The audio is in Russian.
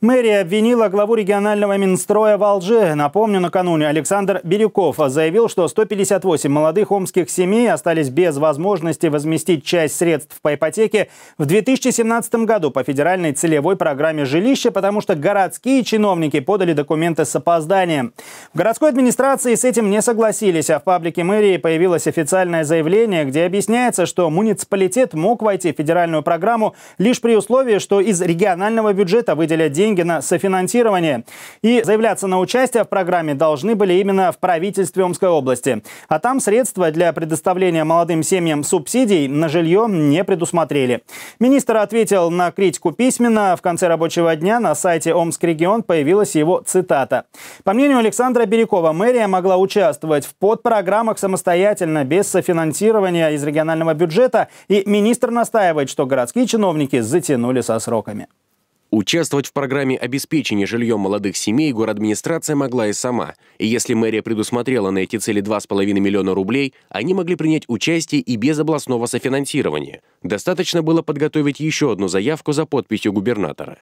Мэрия обвинила главу регионального Минстроя в Алже. Напомню, накануне Александр Бирюков заявил, что 158 молодых омских семей остались без возможности возместить часть средств по ипотеке в 2017 году по федеральной целевой программе жилища, потому что городские чиновники подали документы с опозданием. В городской администрации с этим не согласились, а в паблике мэрии появилось официальное заявление, где объясняется, что муниципалитет мог войти в федеральную программу лишь при условии, что из регионального бюджета выделят деньги деньги на софинансирование. И заявляться на участие в программе должны были именно в правительстве Омской области. А там средства для предоставления молодым семьям субсидий на жилье не предусмотрели. Министр ответил на критику письменно. В конце рабочего дня на сайте Омск регион появилась его цитата. По мнению Александра Берекова, мэрия могла участвовать в подпрограммах самостоятельно, без софинансирования из регионального бюджета, и министр настаивает, что городские чиновники затянули со сроками. Участвовать в программе обеспечения жильем молодых семей администрация могла и сама, и если мэрия предусмотрела на эти цели 2,5 миллиона рублей, они могли принять участие и без областного софинансирования. Достаточно было подготовить еще одну заявку за подписью губернатора.